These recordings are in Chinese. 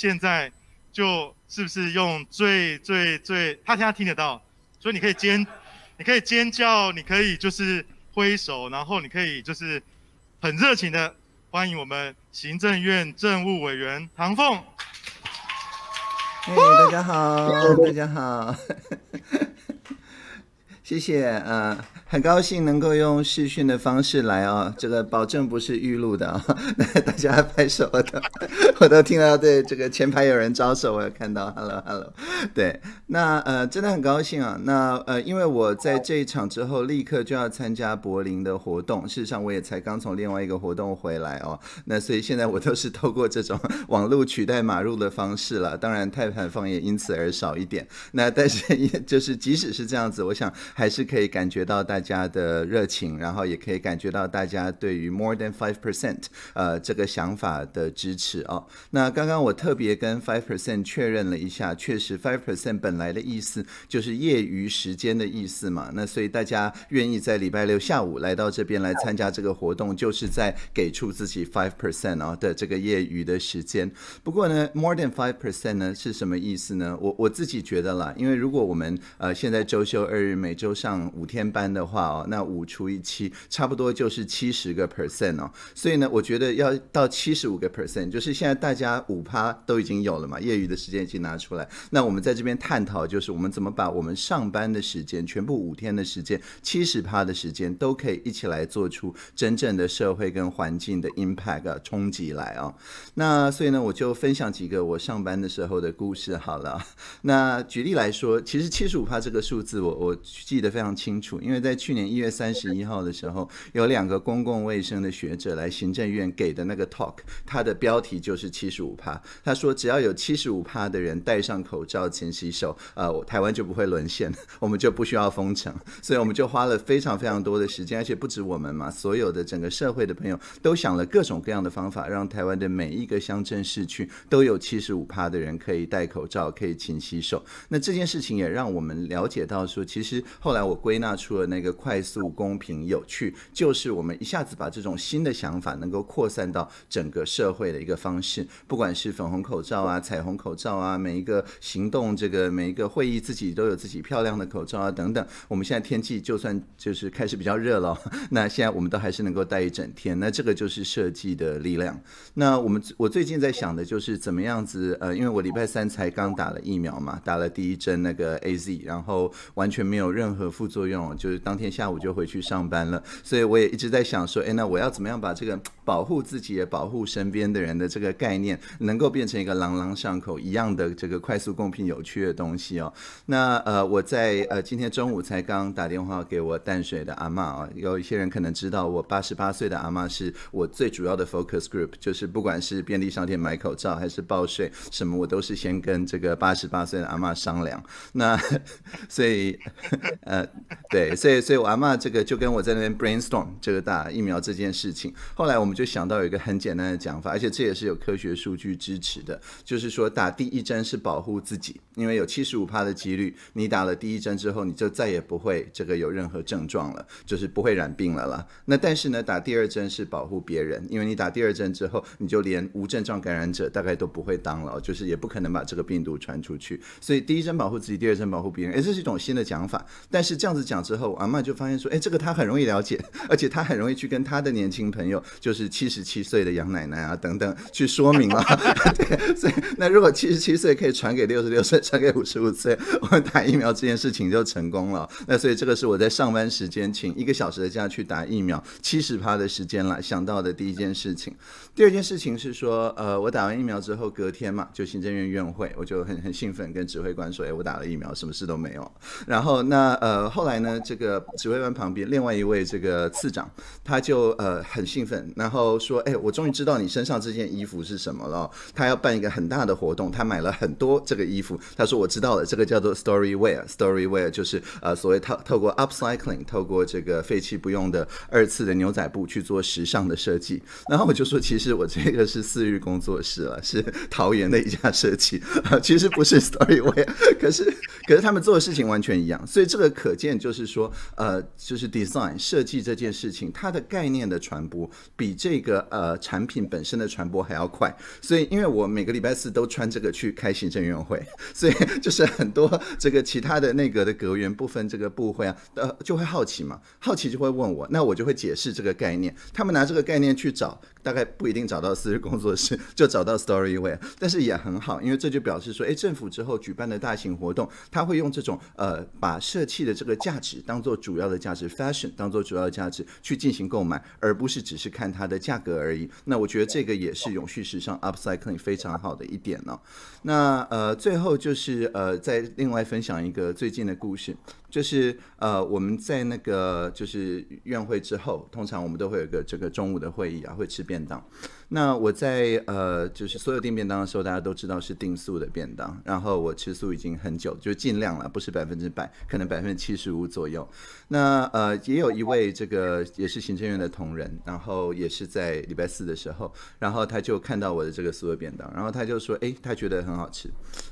现在，就是不是用最最最，他现在听得到，所以你可以尖，你可以尖叫，你可以就是挥手，然后你可以就是很热情的欢迎我们行政院政务委员唐凤。哎，大家好，大家好。谢谢，呃，很高兴能够用视讯的方式来哦，这个保证不是预录的啊。那 大家拍手我都，我都听到，对，这个前排有人招手，我也看到，hello hello，对，那呃，真的很高兴啊。那呃，因为我在这一场之后立刻就要参加柏林的活动，事实上我也才刚从另外一个活动回来哦。那所以现在我都是透过这种网路取代马路的方式了，当然泰坦方也因此而少一点。那但是也就是即使是这样子，我想。还是可以感觉到大家的热情，然后也可以感觉到大家对于 more than five percent 呃这个想法的支持哦。那刚刚我特别跟 five percent 确认了一下，确实 five percent 本来的意思就是业余时间的意思嘛。那所以大家愿意在礼拜六下午来到这边来参加这个活动，就是在给出自己 five percent 哦的这个业余的时间。不过呢，more than five percent 呢是什么意思呢？我我自己觉得啦，因为如果我们呃现在周休二日，每周都上五天班的话哦，那五除以七差不多就是七十个 percent 哦。所以呢，我觉得要到七十五个 percent，就是现在大家五趴都已经有了嘛，业余的时间已经拿出来。那我们在这边探讨，就是我们怎么把我们上班的时间，全部五天的时间，七十趴的时间，都可以一起来做出真正的社会跟环境的 impact 冲击来哦。那所以呢，我就分享几个我上班的时候的故事好了。那举例来说，其实七十五趴这个数字，我我记。记得非常清楚，因为在去年一月三十一号的时候，有两个公共卫生的学者来行政院给的那个 talk，他的标题就是“七十五趴”。他说，只要有七十五趴的人戴上口罩、勤洗手，呃，台湾就不会沦陷，我们就不需要封城。所以，我们就花了非常非常多的时间，而且不止我们嘛，所有的整个社会的朋友都想了各种各样的方法，让台湾的每一个乡镇市区都有七十五趴的人可以戴口罩、可以勤洗手。那这件事情也让我们了解到，说其实。后来我归纳出了那个快速、公平、有趣，就是我们一下子把这种新的想法能够扩散到整个社会的一个方式。不管是粉红口罩啊、彩虹口罩啊，每一个行动、这个每一个会议自己都有自己漂亮的口罩啊等等。我们现在天气就算就是开始比较热了，那现在我们都还是能够戴一整天。那这个就是设计的力量。那我们我最近在想的就是怎么样子呃，因为我礼拜三才刚打了疫苗嘛，打了第一针那个 A Z，然后完全没有任任何副作用，就是当天下午就回去上班了。所以我也一直在想说，哎，那我要怎么样把这个保护自己也保护身边的人的这个概念，能够变成一个朗朗上口一样的这个快速共平、有趣的东西哦。那呃，我在呃今天中午才刚打电话给我淡水的阿妈啊，有一些人可能知道，我八十八岁的阿妈是我最主要的 focus group，就是不管是便利商店买口罩还是报税什么，我都是先跟这个八十八岁的阿妈商量。那 所以。呃，对，所以所以阿妈这个就跟我在那边 brainstorm 这个打疫苗这件事情，后来我们就想到有一个很简单的讲法，而且这也是有科学数据支持的，就是说打第一针是保护自己，因为有七十五帕的几率，你打了第一针之后，你就再也不会这个有任何症状了，就是不会染病了啦。那但是呢，打第二针是保护别人，因为你打第二针之后，你就连无症状感染者大概都不会当了，就是也不可能把这个病毒传出去，所以第一针保护自己，第二针保护别人，哎，这是一种新的讲法。但是这样子讲之后，阿妈就发现说，哎，这个她很容易了解，而且她很容易去跟她的年轻朋友，就是七十七岁的杨奶奶啊等等，去说明了。对，所以那如果七十七岁可以传给六十六岁，传给五十五岁，我们打疫苗这件事情就成功了。那所以这个是我在上班时间请一个小时的假去打疫苗，七十趴的时间来想到的第一件事情。第二件事情是说，呃，我打完疫苗之后隔天嘛，就行政院院会，我就很很兴奋跟指挥官说，哎，我打了疫苗，什么事都没有。然后那。呃，后来呢，这个指挥官旁边另外一位这个次长，他就呃很兴奋，然后说：“哎，我终于知道你身上这件衣服是什么了。”他要办一个很大的活动，他买了很多这个衣服。他说：“我知道了，这个叫做 Storywear，Storywear 就是呃所谓透透过 upcycling，透过这个废弃不用的二次的牛仔布去做时尚的设计。”然后我就说：“其实我这个是四日工作室了，是桃园的一家设计其实不是 Storywear，可是可是他们做的事情完全一样，所以这个。”可见就是说，呃，就是 design 设计这件事情，它的概念的传播比这个呃产品本身的传播还要快。所以，因为我每个礼拜四都穿这个去开行政院会，所以就是很多这个其他的内阁的阁员不分，这个部会啊，呃，就会好奇嘛，好奇就会问我，那我就会解释这个概念。他们拿这个概念去找，大概不一定找到私人工作室，就找到 Story 会，但是也很好，因为这就表示说，哎，政府之后举办的大型活动，他会用这种呃把设计。的这个价值当做主要的价值，fashion 当做主要的价值去进行购买，而不是只是看它的价格而已。那我觉得这个也是永续时尚 upcycling 非常好的一点呢。那呃，最后就是呃，再另外分享一个最近的故事，就是呃，我们在那个就是院会之后，通常我们都会有一个这个中午的会议啊，会吃便当。那我在呃，就是所有订便当的时候，大家都知道是定素的便当。然后我吃素已经很久，就尽量了，不是百分之百，可能百分之七十五左右。那呃，也有一位这个也是行政院的同仁，然后也是在礼拜四的时候，然后他就看到我的这个素的便当，然后他就说，哎，他觉得很好吃，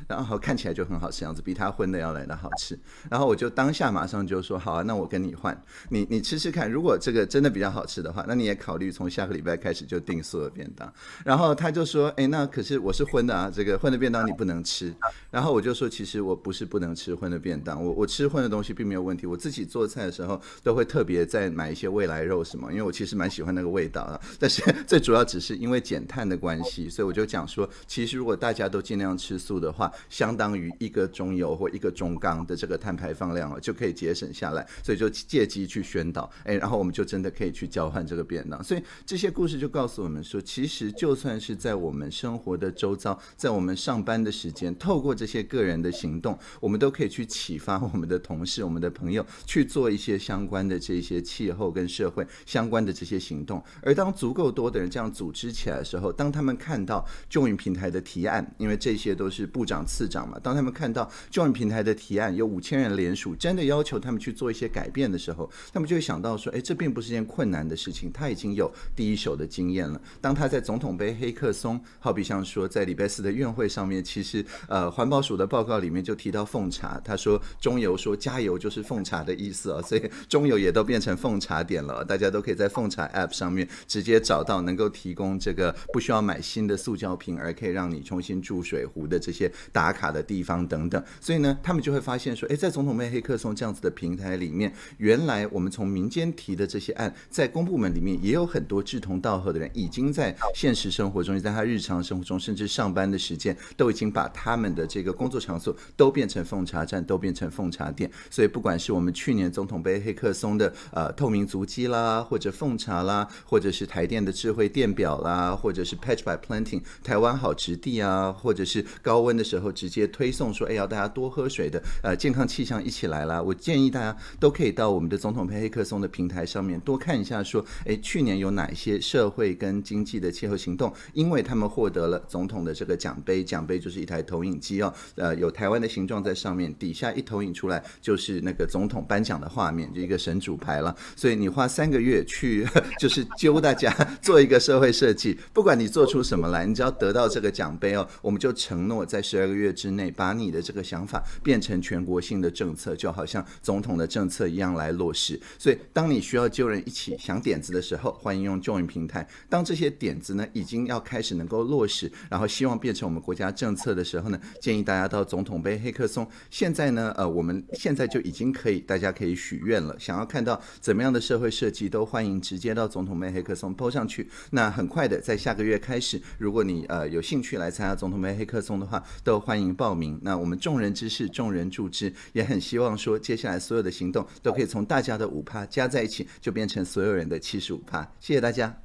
然后看起来就很好吃样子，比他荤的要来的好吃。然后我就当下马上就说，好啊，那我跟你换，你你吃吃看，如果这个真的比较好吃的话，那你也考虑从下个礼拜开始就定素的便。便当，然后他就说：“哎，那可是我是荤的啊，这个荤的便当你不能吃。”然后我就说：“其实我不是不能吃荤的便当，我我吃荤的东西并没有问题。我自己做菜的时候都会特别再买一些未来肉什么，因为我其实蛮喜欢那个味道的。但是 最主要只是因为减碳的关系，所以我就讲说，其实如果大家都尽量吃素的话，相当于一个中油或一个中缸的这个碳排放量啊，就可以节省下来。所以就借机去宣导，哎，然后我们就真的可以去交换这个便当。所以这些故事就告诉我们说，其。其实，就算是在我们生活的周遭，在我们上班的时间，透过这些个人的行动，我们都可以去启发我们的同事、我们的朋友去做一些相关的这些气候跟社会相关的这些行动。而当足够多的人这样组织起来的时候，当他们看到 Join 平台的提案，因为这些都是部长、次长嘛，当他们看到 Join 平台的提案有五千人联署，真的要求他们去做一些改变的时候，他们就会想到说：，哎，这并不是件困难的事情。他已经有第一手的经验了。当他在总统杯黑客松，好比像说，在礼拜四的院会上面，其实呃环保署的报告里面就提到奉茶，他说中油说加油就是奉茶的意思哦，所以中油也都变成奉茶点了，大家都可以在奉茶 App 上面直接找到能够提供这个不需要买新的塑胶瓶而可以让你重新注水壶的这些打卡的地方等等，所以呢，他们就会发现说，哎，在总统杯黑客松这样子的平台里面，原来我们从民间提的这些案，在公部门里面也有很多志同道合的人已经在。现实生活中，在他日常生活中，甚至上班的时间，都已经把他们的这个工作场所都变成奉茶站，都变成奉茶店。所以，不管是我们去年总统杯黑客松的呃透明足迹啦，或者奉茶啦，或者是台电的智慧电表啦，或者是 Patch by Planting 台湾好植地啊，或者是高温的时候直接推送说，哎，要大家多喝水的呃健康气象一起来啦。我建议大家都可以到我们的总统杯黑客松的平台上面多看一下，说，哎，去年有哪一些社会跟经济的。的气候行动，因为他们获得了总统的这个奖杯，奖杯就是一台投影机哦，呃，有台湾的形状在上面，底下一投影出来就是那个总统颁奖的画面，就一个神主牌了。所以你花三个月去，就是揪大家 做一个社会设计，不管你做出什么来，你只要得到这个奖杯哦，我们就承诺在十二个月之内把你的这个想法变成全国性的政策，就好像总统的政策一样来落实。所以当你需要揪人一起想点子的时候，欢迎用 Join 平台。当这些点。子呢已经要开始能够落实，然后希望变成我们国家政策的时候呢，建议大家到总统杯黑客松。现在呢，呃，我们现在就已经可以，大家可以许愿了。想要看到怎么样的社会设计，都欢迎直接到总统杯黑客松报上去。那很快的，在下个月开始，如果你呃有兴趣来参加总统杯黑客松的话，都欢迎报名。那我们众人之事，众人助之，也很希望说，接下来所有的行动都可以从大家的五趴加在一起，就变成所有人的七十五趴。谢谢大家。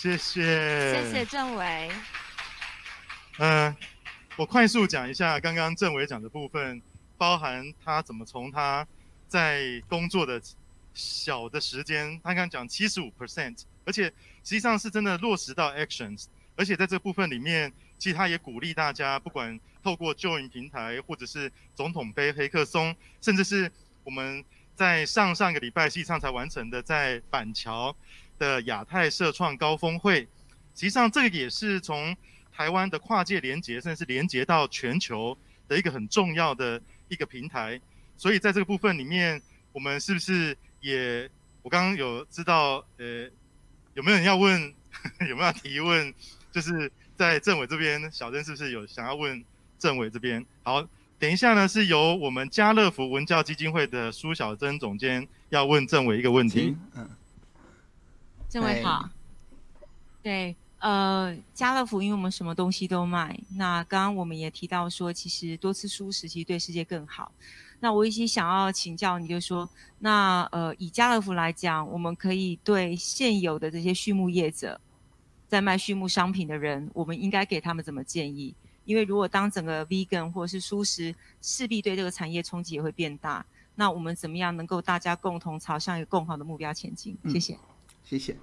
谢谢，谢谢政委。嗯，我快速讲一下刚刚政委讲的部分，包含他怎么从他在工作的小的时间，他刚讲七十五 percent，而且实际上是真的落实到 actions，而且在这部分里面，其实他也鼓励大家，不管透过 join 平台，或者是总统杯黑客松，甚至是我们在上上个礼拜实际上才完成的，在板桥。的亚太社创高峰会，实际上这个也是从台湾的跨界联结，甚至是联结到全球的一个很重要的一个平台。所以在这个部分里面，我们是不是也……我刚刚有知道，呃，有没有人要问？有没有提问？就是在政委这边，小曾是不是有想要问政委这边？好，等一下呢，是由我们家乐福文教基金会的苏小曾总监要问政委一个问题。嗯。这位好，对，呃，家乐福，因为我们什么东西都卖。那刚刚我们也提到说，其实多吃素食其实对世界更好。那我一些想要请教，你就说，那呃，以家乐福来讲，我们可以对现有的这些畜牧业者，在卖畜牧商品的人，我们应该给他们怎么建议？因为如果当整个 vegan 或是素食，势必对这个产业冲击也会变大。那我们怎么样能够大家共同朝向一个更好的目标前进？谢谢。谢谢，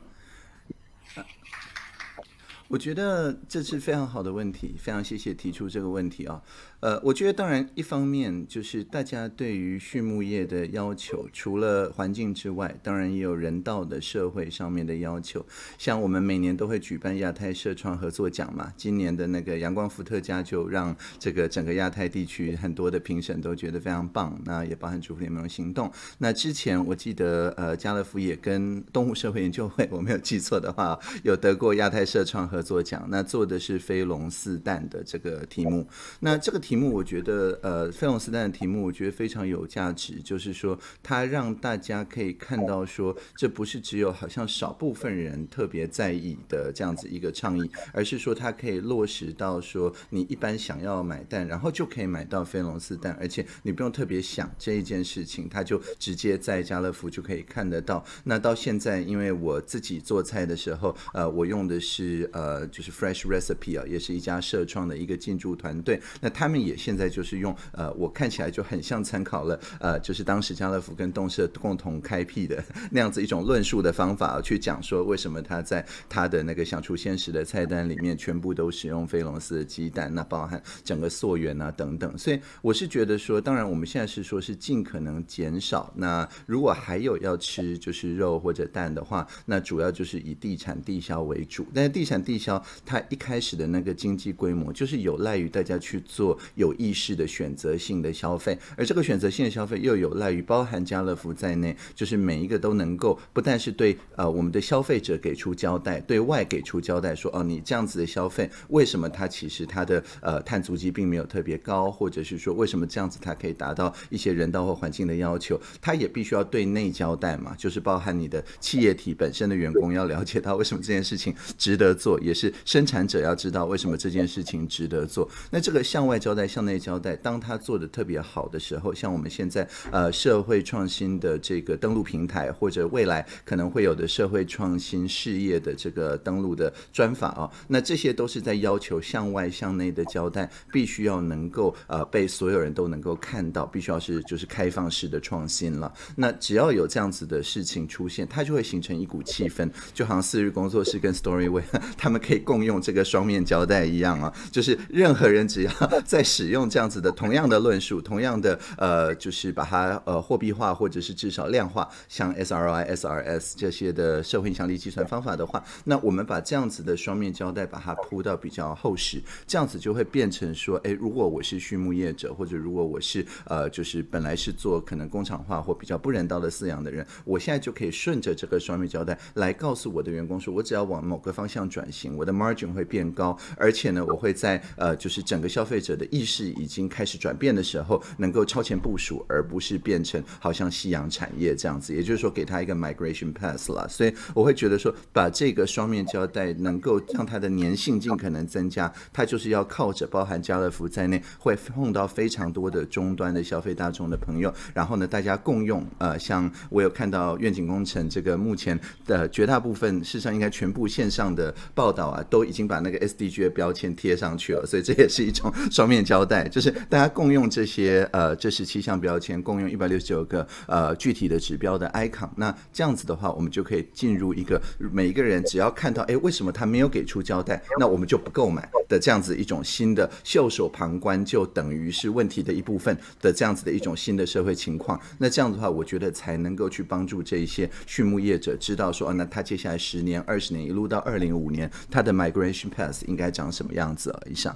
我觉得这是非常好的问题，非常谢谢提出这个问题啊。呃，我觉得当然，一方面就是大家对于畜牧业的要求，除了环境之外，当然也有人道的社会上面的要求。像我们每年都会举办亚太社创合作奖嘛，今年的那个阳光伏特加就让这个整个亚太地区很多的评审都觉得非常棒。那也包含祝福联盟行动。那之前我记得，呃，家乐福也跟动物社会研究会，我没有记错的话，有得过亚太社创合作奖。那做的是飞龙四蛋的这个题目。那这个题。题目我觉得，呃，飞龙四蛋的题目我觉得非常有价值，就是说它让大家可以看到说，这不是只有好像少部分人特别在意的这样子一个倡议，而是说它可以落实到说，你一般想要买蛋，然后就可以买到飞龙四蛋，而且你不用特别想这一件事情，它就直接在家乐福就可以看得到。那到现在，因为我自己做菜的时候，呃，我用的是呃，就是 Fresh Recipe 啊，也是一家社创的一个建筑团队，那他们。也现在就是用呃，我看起来就很像参考了呃，就是当时家乐福跟动社共同开辟的那样子一种论述的方法去讲说为什么他在他的那个想出现实的菜单里面全部都使用飞龙斯的鸡蛋，那包含整个溯源啊等等。所以我是觉得说，当然我们现在是说是尽可能减少。那如果还有要吃就是肉或者蛋的话，那主要就是以地产地销为主。但是地产地销它一开始的那个经济规模就是有赖于大家去做。有意识的选择性的消费，而这个选择性的消费又有赖于包含家乐福在内，就是每一个都能够不但是对呃我们的消费者给出交代，对外给出交代说哦你这样子的消费，为什么它其实它的呃碳足迹并没有特别高，或者是说为什么这样子它可以达到一些人道或环境的要求，它也必须要对内交代嘛，就是包含你的企业体本身的员工要了解到为什么这件事情值得做，也是生产者要知道为什么这件事情值得做，那这个向外交。在向内交代，当他做的特别好的时候，像我们现在呃社会创新的这个登录平台，或者未来可能会有的社会创新事业的这个登录的专法啊，那这些都是在要求向外向内的交代，必须要能够呃被所有人都能够看到，必须要是就是开放式的创新了。那只要有这样子的事情出现，它就会形成一股气氛，就好像四日工作室跟 Story w y 他们可以共用这个双面胶带一样啊，就是任何人只要在使用这样子的同样的论述，同样的呃，就是把它呃货币化或者是至少量化，像 SRI、SRS 这些的社会影响力计算方法的话，那我们把这样子的双面胶带把它铺到比较厚实，这样子就会变成说，哎，如果我是畜牧业者，或者如果我是呃，就是本来是做可能工厂化或比较不人道的饲养的人，我现在就可以顺着这个双面胶带来告诉我的员工说，我只要往某个方向转型，我的 margin 会变高，而且呢，我会在呃，就是整个消费者的。意识已经开始转变的时候，能够超前部署，而不是变成好像夕阳产业这样子。也就是说，给他一个 migration pass 了。所以我会觉得说，把这个双面胶带能够让它的粘性尽可能增加，它就是要靠着包含家乐福在内，会碰到非常多的终端的消费大众的朋友。然后呢，大家共用。呃，像我有看到愿景工程这个目前的绝大部分，事实上应该全部线上的报道啊，都已经把那个 SDG 的标签贴上去了。所以这也是一种双面。交代就是大家共用这些呃，这十七项标签共用一百六十九个呃具体的指标的 icon。那这样子的话，我们就可以进入一个每一个人只要看到哎，为什么他没有给出交代，那我们就不购买的这样子一种新的袖手旁观就等于是问题的一部分的这样子的一种新的社会情况。那这样子的话，我觉得才能够去帮助这些畜牧业者知道说，那他接下来十年、二十年一路到二零五年他的 migration path 应该长什么样子啊？以上。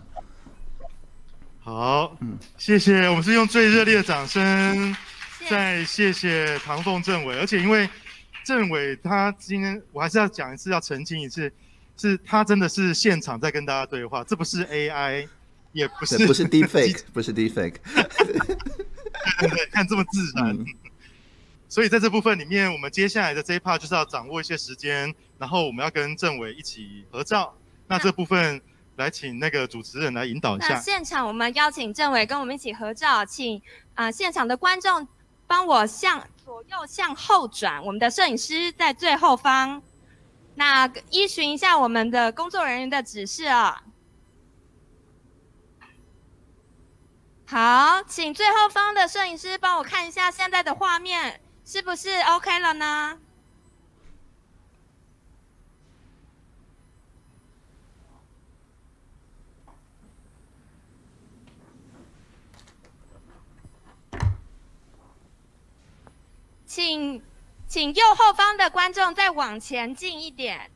好，嗯，谢谢。我们是用最热烈的掌声，再谢谢唐凤政委。而且因为政委他今天，我还是要讲一次，要澄清一次，是他真的是现场在跟大家对话，这不是 AI，也不是不是 defake，不是 defake，看这么自然。所以在这部分里面，我们接下来的这一 part 就是要掌握一些时间，然后我们要跟政委一起合照。那这部分。来，请那个主持人来引导一下。那现场我们邀请政委跟我们一起合照，请啊，现场的观众帮我向左右向后转，我们的摄影师在最后方。那依循一下我们的工作人员的指示啊。好，请最后方的摄影师帮我看一下现在的画面是不是 OK 了呢？请，请右后方的观众再往前进一点。